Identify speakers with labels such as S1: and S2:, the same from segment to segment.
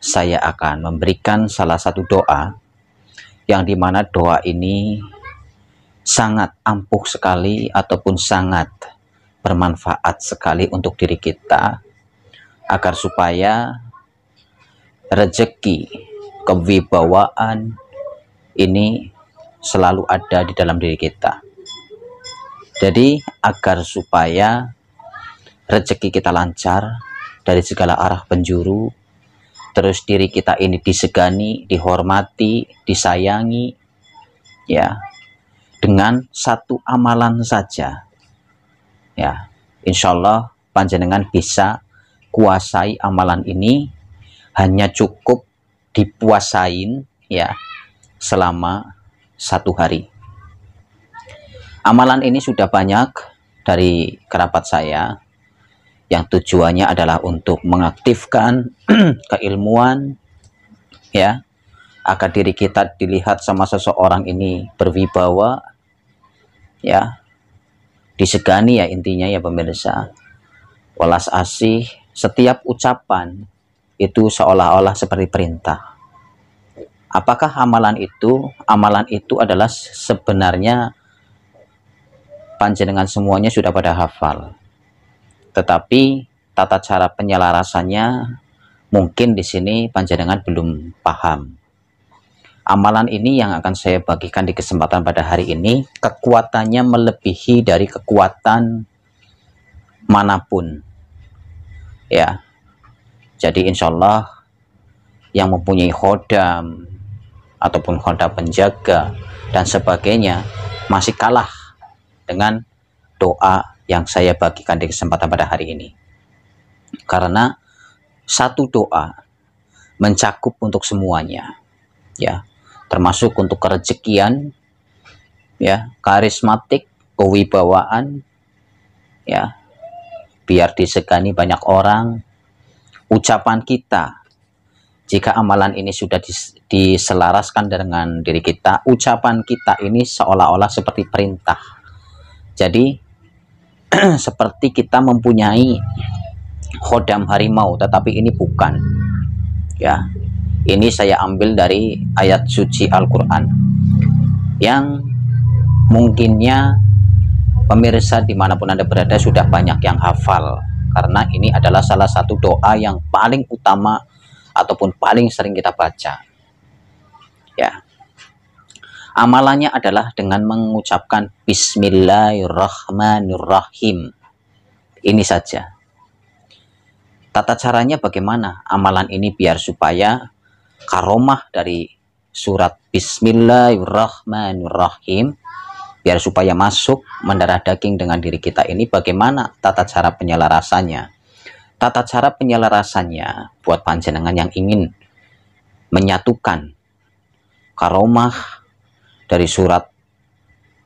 S1: saya akan memberikan salah satu doa yang dimana doa ini sangat ampuh sekali ataupun sangat bermanfaat sekali untuk diri kita agar supaya rejeki kewibawaan ini selalu ada di dalam diri kita jadi agar supaya rejeki kita lancar dari segala arah penjuru terus diri kita ini disegani, dihormati, disayangi ya. Dengan satu amalan saja. Ya. Insya Allah panjenengan bisa kuasai amalan ini hanya cukup dipuasain ya selama satu hari. Amalan ini sudah banyak dari kerabat saya yang tujuannya adalah untuk mengaktifkan keilmuan ya agar diri kita dilihat sama seseorang ini berwibawa ya disegani ya intinya ya pemirsa welas asih setiap ucapan itu seolah-olah seperti perintah apakah amalan itu amalan itu adalah sebenarnya panjenengan semuanya sudah pada hafal tetapi tata cara penyelarasannya mungkin di sini panjenengan belum paham. Amalan ini yang akan saya bagikan di kesempatan pada hari ini, kekuatannya melebihi dari kekuatan manapun. Ya, jadi insya Allah yang mempunyai khodam ataupun khodam penjaga dan sebagainya masih kalah dengan doa yang saya bagikan di kesempatan pada hari ini. Karena satu doa mencakup untuk semuanya. Ya, termasuk untuk kerejekian, ya, karismatik, kewibawaan, ya. Biar disegani banyak orang. Ucapan kita jika amalan ini sudah dis, diselaraskan dengan diri kita, ucapan kita ini seolah-olah seperti perintah. Jadi seperti kita mempunyai khodam harimau tetapi ini bukan ya ini saya ambil dari ayat suci Al-Quran yang mungkinnya pemirsa dimanapun anda berada sudah banyak yang hafal karena ini adalah salah satu doa yang paling utama ataupun paling sering kita baca ya Amalannya adalah dengan mengucapkan Bismillahirrahmanirrahim. Ini saja. Tata caranya bagaimana amalan ini biar supaya karomah dari surat Bismillahirrahmanirrahim biar supaya masuk mendarah daging dengan diri kita ini bagaimana tata cara penyelarasannya tata cara penyelarasannya buat panjenengan yang ingin menyatukan karomah dari surat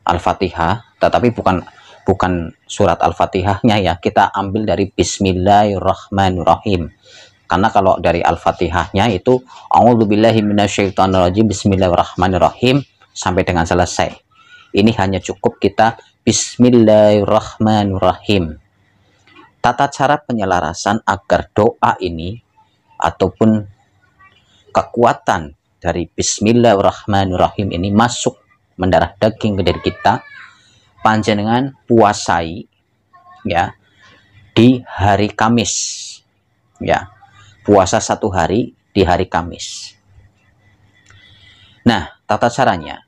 S1: Al-Fatihah, tetapi bukan bukan surat Al-Fatihahnya ya, kita ambil dari Bismillahirrahmanirrahim. Karena kalau dari Al-Fatihahnya itu A'udzubillahi minasyaitonirrajim Bismillahirrahmanirrahim sampai dengan selesai. Ini hanya cukup kita Bismillahirrahmanirrahim. Tata cara penyelarasan agar doa ini ataupun kekuatan dari Bismillahirrahmanirrahim ini masuk mendarah daging ke diri kita panjenengan puasai ya di hari Kamis ya puasa satu hari di hari Kamis nah tata caranya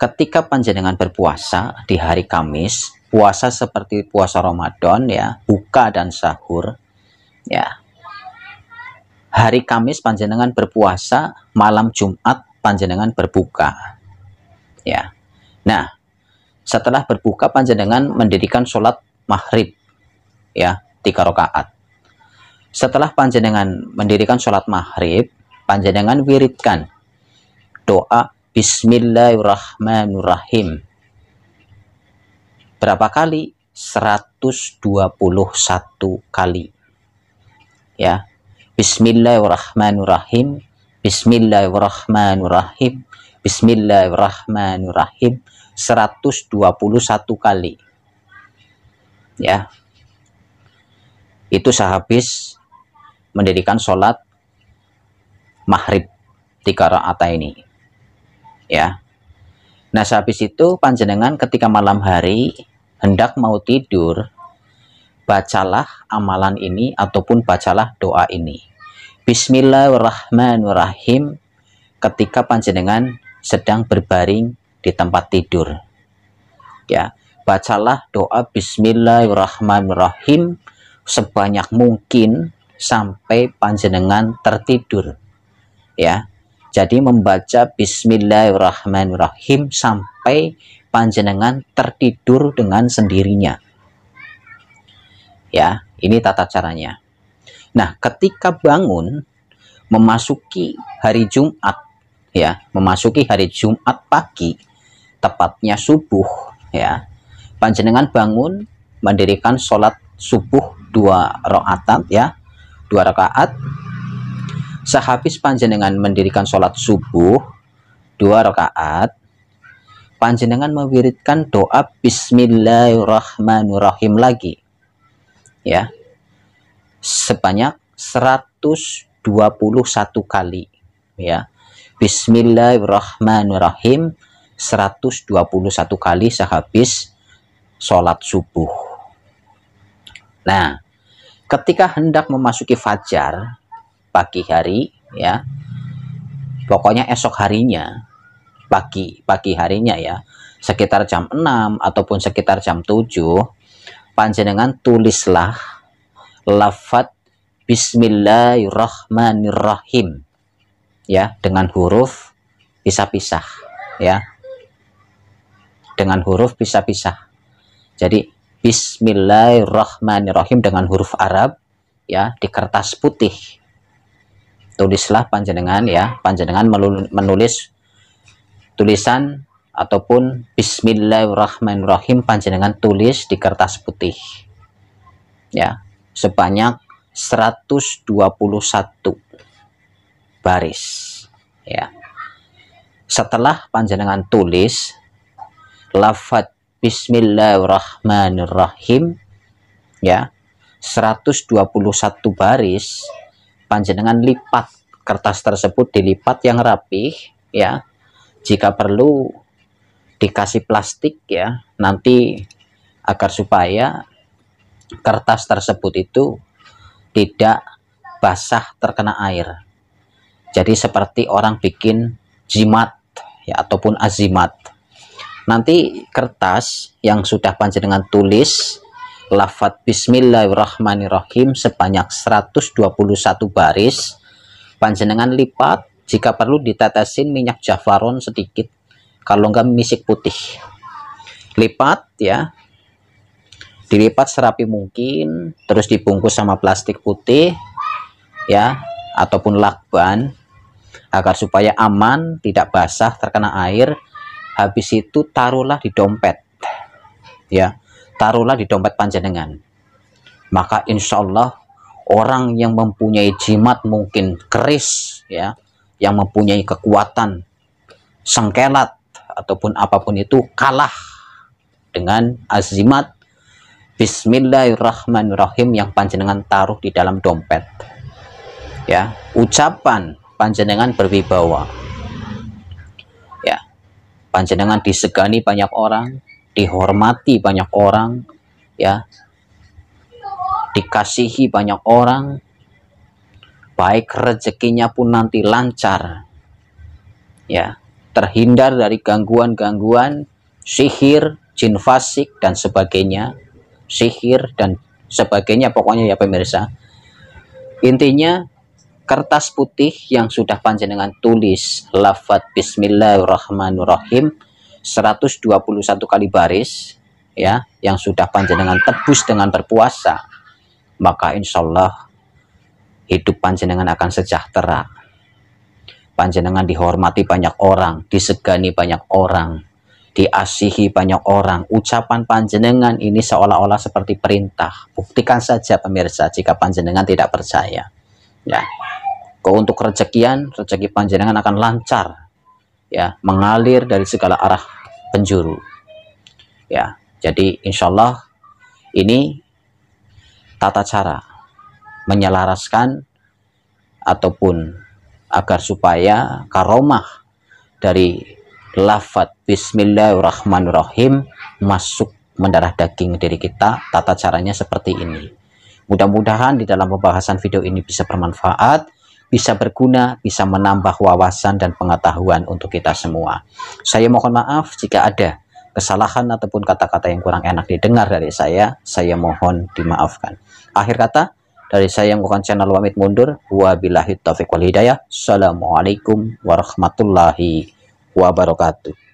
S1: ketika panjenengan berpuasa di hari Kamis puasa seperti puasa Ramadan ya buka dan sahur ya hari Kamis panjenengan berpuasa, malam Jumat panjenengan berbuka. Ya. Nah, setelah berbuka panjenengan mendirikan sholat maghrib ya tiga rakaat. Setelah panjenengan mendirikan sholat maghrib, panjenengan wiridkan doa Bismillahirrahmanirrahim. Berapa kali? 121 kali. Ya. Bismillahirrahmanirrahim. Bismillahirrahmanirrahim. Bismillahirrahmanirrahim. 121 kali. Ya. Itu sehabis mendirikan sholat maghrib tiga rakaat ini. Ya. Nah, sehabis itu panjenengan ketika malam hari hendak mau tidur, bacalah amalan ini ataupun bacalah doa ini. Bismillahirrahmanirrahim ketika panjenengan sedang berbaring di tempat tidur. Ya, bacalah doa bismillahirrahmanirrahim sebanyak mungkin sampai panjenengan tertidur. Ya. Jadi membaca bismillahirrahmanirrahim sampai panjenengan tertidur dengan sendirinya ya ini tata caranya nah ketika bangun memasuki hari Jumat ya memasuki hari Jumat pagi tepatnya subuh ya panjenengan bangun mendirikan sholat subuh dua rakaat ya dua rakaat sehabis panjenengan mendirikan sholat subuh dua rakaat panjenengan mewiridkan doa Bismillahirrahmanirrahim lagi ya sebanyak 121 kali ya Bismillahirrahmanirrahim 121 kali sehabis sholat subuh nah ketika hendak memasuki fajar pagi hari ya pokoknya esok harinya pagi pagi harinya ya sekitar jam 6 ataupun sekitar jam 7 panjenengan tulislah lafat bismillahirrahmanirrahim ya dengan huruf pisah-pisah ya dengan huruf pisah-pisah jadi bismillahirrahmanirrahim dengan huruf Arab ya di kertas putih tulislah panjenengan ya panjenengan menulis tulisan ataupun bismillahirrahmanirrahim panjenengan tulis di kertas putih ya sebanyak 121 baris ya setelah panjenengan tulis lafat bismillahirrahmanirrahim ya 121 baris panjenengan lipat kertas tersebut dilipat yang rapih ya jika perlu dikasih plastik ya nanti agar supaya kertas tersebut itu tidak basah terkena air jadi seperti orang bikin jimat ya ataupun azimat nanti kertas yang sudah panjenengan tulis lafat bismillahirrahmanirrahim sebanyak 121 baris panjenengan lipat jika perlu ditetesin minyak javaron sedikit kalau enggak misik putih lipat ya dilipat serapi mungkin terus dibungkus sama plastik putih ya ataupun lakban agar supaya aman tidak basah terkena air habis itu taruhlah di dompet ya taruhlah di dompet panjenengan maka insya Allah orang yang mempunyai jimat mungkin keris ya yang mempunyai kekuatan sengkelat ataupun apapun itu kalah dengan azimat Bismillahirrahmanirrahim yang panjenengan taruh di dalam dompet ya ucapan panjenengan berwibawa ya panjenengan disegani banyak orang dihormati banyak orang ya dikasihi banyak orang baik rezekinya pun nanti lancar ya terhindar dari gangguan-gangguan sihir, jin fasik dan sebagainya, sihir dan sebagainya pokoknya ya pemirsa. Intinya kertas putih yang sudah panjenengan tulis lafat bismillahirrahmanirrahim 121 kali baris ya yang sudah panjenengan tebus dengan berpuasa maka insya Allah hidup panjenengan akan sejahtera panjenengan dihormati banyak orang, disegani banyak orang, diasihi banyak orang. Ucapan panjenengan ini seolah-olah seperti perintah. Buktikan saja pemirsa jika panjenengan tidak percaya. Ya. Kau untuk rezekian, rezeki panjenengan akan lancar. Ya, mengalir dari segala arah penjuru. Ya, jadi insya Allah ini tata cara menyelaraskan ataupun agar supaya karomah dari lafat bismillahirrahmanirrahim masuk mendarah daging diri kita tata caranya seperti ini mudah-mudahan di dalam pembahasan video ini bisa bermanfaat bisa berguna, bisa menambah wawasan dan pengetahuan untuk kita semua. Saya mohon maaf jika ada kesalahan ataupun kata-kata yang kurang enak didengar dari saya, saya mohon dimaafkan. Akhir kata, dari saya yang bukan channel Wamit Mundur, wabillahi taufiq wal hidayah. Assalamualaikum warahmatullahi wabarakatuh.